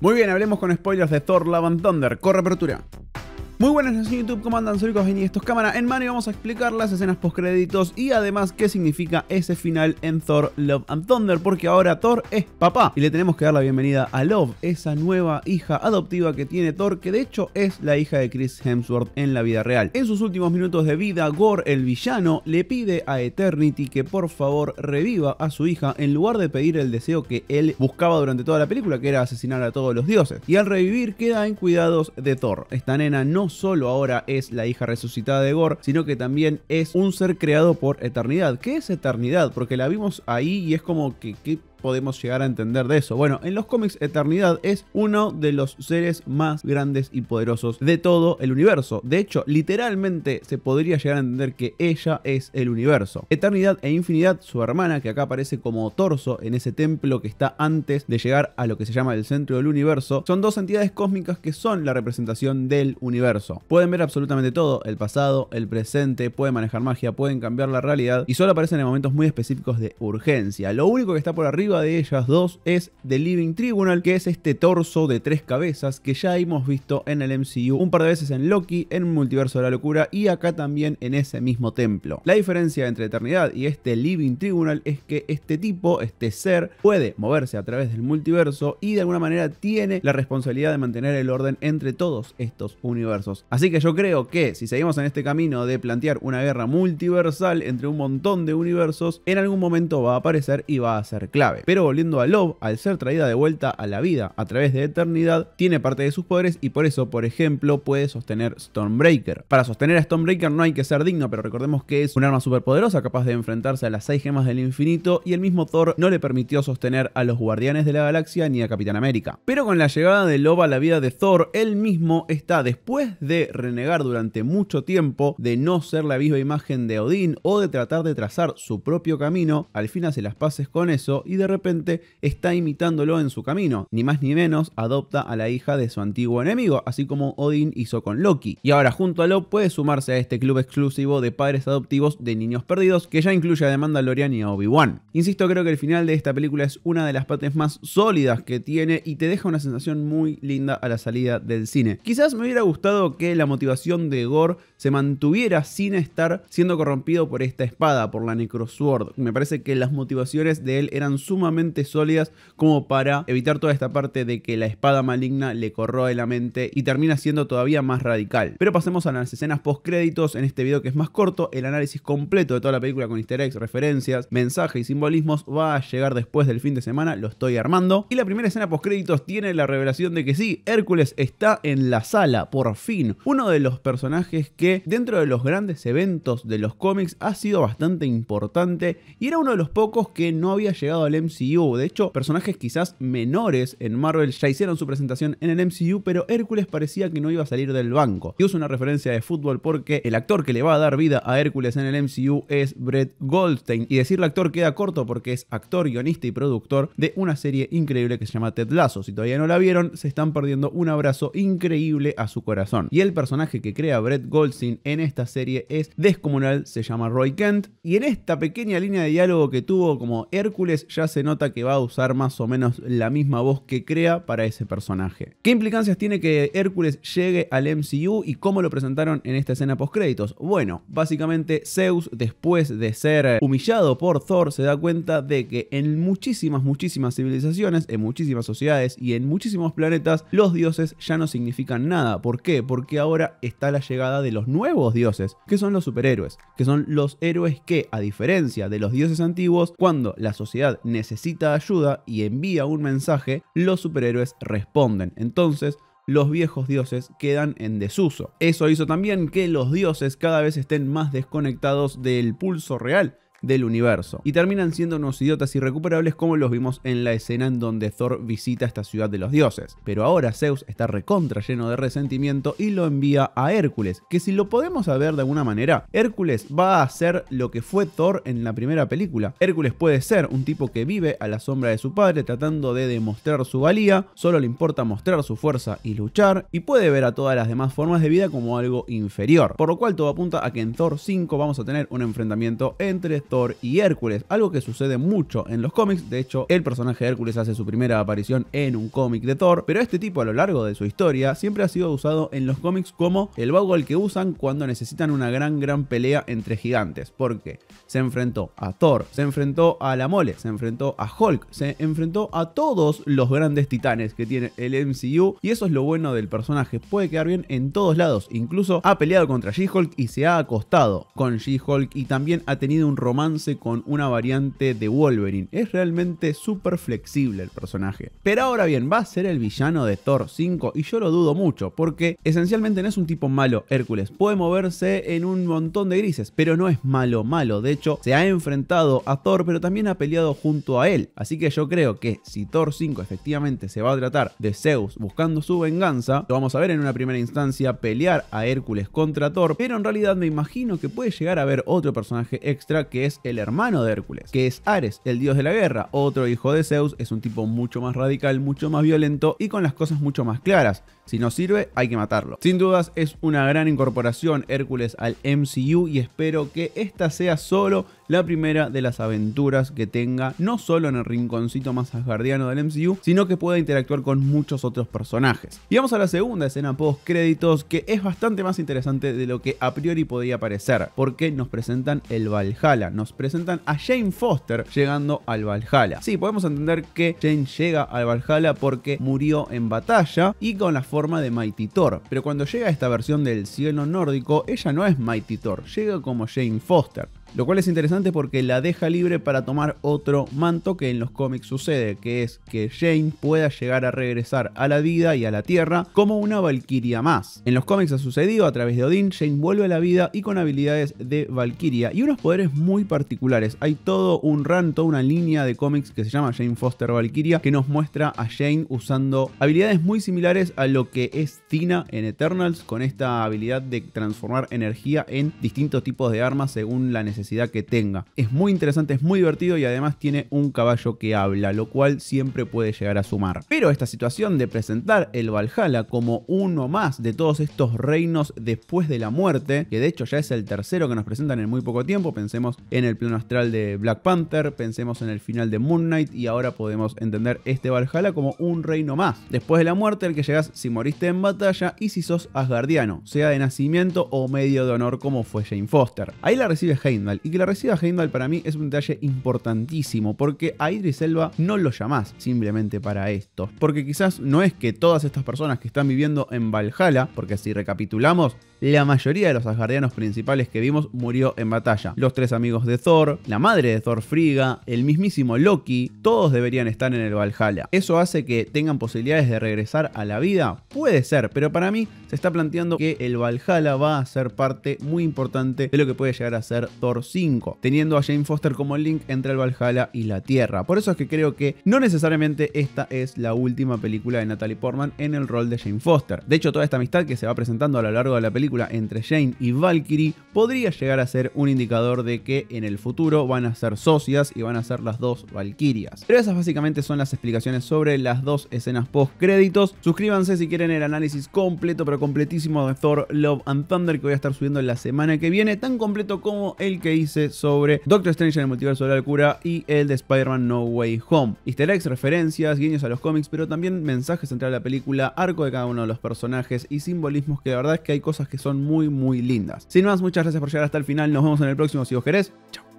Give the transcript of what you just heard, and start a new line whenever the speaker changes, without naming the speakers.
Muy bien, hablemos con spoilers de Thor Love Thunder. Corre apertura. Muy buenas noches YouTube, ¿cómo andan? Soy Cogeni y esto es Cámara en mano y vamos a explicar las escenas post créditos y además qué significa ese final en Thor Love and Thunder porque ahora Thor es papá y le tenemos que dar la bienvenida a Love, esa nueva hija adoptiva que tiene Thor que de hecho es la hija de Chris Hemsworth en la vida real. En sus últimos minutos de vida, Gore, el villano, le pide a Eternity que por favor reviva a su hija en lugar de pedir el deseo que él buscaba durante toda la película que era asesinar a todos los dioses y al revivir queda en cuidados de Thor. Esta nena no solo ahora es la hija resucitada de Gore, sino que también es un ser creado por eternidad. ¿Qué es eternidad? Porque la vimos ahí y es como que, que podemos llegar a entender de eso? Bueno, en los cómics Eternidad es uno de los seres más grandes y poderosos de todo el universo. De hecho, literalmente se podría llegar a entender que ella es el universo. Eternidad e Infinidad, su hermana, que acá aparece como torso en ese templo que está antes de llegar a lo que se llama el centro del universo, son dos entidades cósmicas que son la representación del universo. Pueden ver absolutamente todo, el pasado, el presente, pueden manejar magia, pueden cambiar la realidad y solo aparecen en momentos muy específicos de urgencia. Lo único que está por arriba de ellas dos es The Living Tribunal, que es este torso de tres cabezas que ya hemos visto en el MCU un par de veces en Loki, en Multiverso de la Locura y acá también en ese mismo templo. La diferencia entre Eternidad y este Living Tribunal es que este tipo, este ser, puede moverse a través del multiverso y de alguna manera tiene la responsabilidad de mantener el orden entre todos estos universos. Así que yo creo que si seguimos en este camino de plantear una guerra multiversal entre un montón de universos, en algún momento va a aparecer y va a ser clave. Pero volviendo a Love, al ser traída de vuelta a la vida a través de Eternidad, tiene parte de sus poderes y por eso, por ejemplo, puede sostener Stormbreaker. Para sostener a Stormbreaker no hay que ser digno, pero recordemos que es un arma superpoderosa capaz de enfrentarse a las seis gemas del infinito y el mismo Thor no le permitió sostener a los Guardianes de la Galaxia ni a Capitán América. Pero con la llegada de Love a la vida de Thor, él mismo está, después de renegar durante mucho tiempo, de no ser la viva imagen de Odín o de tratar de trazar su propio camino, al fin hace las paces con eso y de de repente está imitándolo en su camino. Ni más ni menos adopta a la hija de su antiguo enemigo, así como Odin hizo con Loki. Y ahora junto a Loki puede sumarse a este club exclusivo de padres adoptivos de niños perdidos que ya incluye a The Mandalorian y a Obi-Wan. Insisto, creo que el final de esta película es una de las partes más sólidas que tiene y te deja una sensación muy linda a la salida del cine. Quizás me hubiera gustado que la motivación de Gore se mantuviera sin estar siendo corrompido por esta espada, por la Necrosword. Me parece que las motivaciones de él eran sumamente sólidas como para evitar toda esta parte de que la espada maligna le corroe la mente y termina siendo todavía más radical. Pero pasemos a las escenas post créditos en este video que es más corto, el análisis completo de toda la película con easter eggs, referencias, mensajes y simbolismos va a llegar después del fin de semana, lo estoy armando. Y la primera escena post créditos tiene la revelación de que sí, Hércules está en la sala, por fin. Uno de los personajes que dentro de los grandes eventos de los cómics ha sido bastante importante y era uno de los pocos que no había llegado al MCU. De hecho, personajes quizás menores en Marvel ya hicieron su presentación en el MCU, pero Hércules parecía que no iba a salir del banco. Y uso una referencia de fútbol porque el actor que le va a dar vida a Hércules en el MCU es Brett Goldstein. Y decirle actor queda corto porque es actor, guionista y productor de una serie increíble que se llama Ted Lasso. Si todavía no la vieron, se están perdiendo un abrazo increíble a su corazón. Y el personaje que crea Brett Goldstein en esta serie es descomunal, se llama Roy Kent. Y en esta pequeña línea de diálogo que tuvo como Hércules ya se se nota que va a usar más o menos la misma voz que crea para ese personaje. ¿Qué implicancias tiene que Hércules llegue al MCU y cómo lo presentaron en esta escena post créditos? Bueno, básicamente Zeus después de ser humillado por Thor se da cuenta de que en muchísimas, muchísimas civilizaciones, en muchísimas sociedades y en muchísimos planetas, los dioses ya no significan nada. ¿Por qué? Porque ahora está la llegada de los nuevos dioses, que son los superhéroes, que son los héroes que, a diferencia de los dioses antiguos, cuando la sociedad necesita necesita ayuda y envía un mensaje, los superhéroes responden. Entonces, los viejos dioses quedan en desuso. Eso hizo también que los dioses cada vez estén más desconectados del pulso real del universo. Y terminan siendo unos idiotas irrecuperables como los vimos en la escena en donde Thor visita esta ciudad de los dioses. Pero ahora Zeus está recontra lleno de resentimiento y lo envía a Hércules, que si lo podemos saber de alguna manera, Hércules va a hacer lo que fue Thor en la primera película. Hércules puede ser un tipo que vive a la sombra de su padre tratando de demostrar su valía, solo le importa mostrar su fuerza y luchar, y puede ver a todas las demás formas de vida como algo inferior. Por lo cual todo apunta a que en Thor 5 vamos a tener un enfrentamiento entre y Hércules, algo que sucede mucho en los cómics, de hecho el personaje de Hércules hace su primera aparición en un cómic de Thor, pero este tipo a lo largo de su historia siempre ha sido usado en los cómics como el vago al que usan cuando necesitan una gran gran pelea entre gigantes, porque se enfrentó a Thor, se enfrentó a la mole, se enfrentó a Hulk, se enfrentó a todos los grandes titanes que tiene el MCU y eso es lo bueno del personaje, puede quedar bien en todos lados, incluso ha peleado contra She-Hulk y se ha acostado con She-Hulk y también ha tenido un romance romance con una variante de Wolverine. Es realmente súper flexible el personaje. Pero ahora bien, va a ser el villano de Thor 5 y yo lo dudo mucho porque esencialmente no es un tipo malo Hércules. Puede moverse en un montón de grises, pero no es malo malo. De hecho, se ha enfrentado a Thor, pero también ha peleado junto a él. Así que yo creo que si Thor 5 efectivamente se va a tratar de Zeus buscando su venganza, lo vamos a ver en una primera instancia pelear a Hércules contra Thor, pero en realidad me imagino que puede llegar a haber otro personaje extra que es el hermano de Hércules, que es Ares, el dios de la guerra, otro hijo de Zeus, es un tipo mucho más radical, mucho más violento y con las cosas mucho más claras. Si no sirve, hay que matarlo. Sin dudas, es una gran incorporación Hércules al MCU y espero que esta sea solo la primera de las aventuras que tenga, no solo en el rinconcito más asgardiano del MCU, sino que pueda interactuar con muchos otros personajes. Y vamos a la segunda escena post créditos, que es bastante más interesante de lo que a priori podía parecer, porque nos presentan el Valhalla, nos presentan a Jane Foster llegando al Valhalla. Sí, podemos entender que Jane llega al Valhalla porque murió en batalla y con la forma de Mighty Thor, pero cuando llega esta versión del cielo nórdico, ella no es Mighty Thor, llega como Jane Foster. Lo cual es interesante porque la deja libre para tomar otro manto que en los cómics sucede, que es que Jane pueda llegar a regresar a la vida y a la tierra como una valquiria más. En los cómics ha sucedido a través de Odín, Jane vuelve a la vida y con habilidades de valquiria y unos poderes muy particulares. Hay todo un ranto, toda una línea de cómics que se llama Jane Foster Valkyria que nos muestra a Jane usando habilidades muy similares a lo que es Tina en Eternals con esta habilidad de transformar energía en distintos tipos de armas según la necesidad que tenga. Es muy interesante, es muy divertido y además tiene un caballo que habla, lo cual siempre puede llegar a sumar. Pero esta situación de presentar el Valhalla como uno más de todos estos reinos después de la muerte, que de hecho ya es el tercero que nos presentan en muy poco tiempo, pensemos en el plano astral de Black Panther, pensemos en el final de Moon Knight y ahora podemos entender este Valhalla como un reino más. Después de la muerte, el que llegas si moriste en batalla y si sos asgardiano, sea de nacimiento o medio de honor como fue Jane Foster. Ahí la recibe Heimdall y que la reciba Heimdall para mí es un detalle importantísimo, porque a Idris Elba no lo llamas simplemente para esto. Porque quizás no es que todas estas personas que están viviendo en Valhalla, porque si recapitulamos, la mayoría de los asgardianos principales que vimos murió en batalla. Los tres amigos de Thor, la madre de Thor Friga, el mismísimo Loki, todos deberían estar en el Valhalla. ¿Eso hace que tengan posibilidades de regresar a la vida? Puede ser, pero para mí se está planteando que el Valhalla va a ser parte muy importante de lo que puede llegar a ser Thor 5, teniendo a Jane Foster como el link entre el Valhalla y la Tierra. Por eso es que creo que no necesariamente esta es la última película de Natalie Portman en el rol de Jane Foster. De hecho, toda esta amistad que se va presentando a lo largo de la película entre Jane y Valkyrie podría llegar a ser un indicador de que en el futuro van a ser socias y van a ser las dos Valkyrias. Pero esas básicamente son las explicaciones sobre las dos escenas post créditos. Suscríbanse si quieren el análisis completo pero completísimo de Thor Love and Thunder que voy a estar subiendo la semana que viene, tan completo como el que hice sobre Doctor Strange en el multiverso de la locura y el de Spider-Man No Way Home. Easter eggs, referencias, guiños a los cómics, pero también mensajes de la película, arco de cada uno de los personajes y simbolismos que la verdad es que hay cosas que son muy muy lindas. Sin más, muchas gracias por llegar hasta el final, nos vemos en el próximo si vos querés. Chao.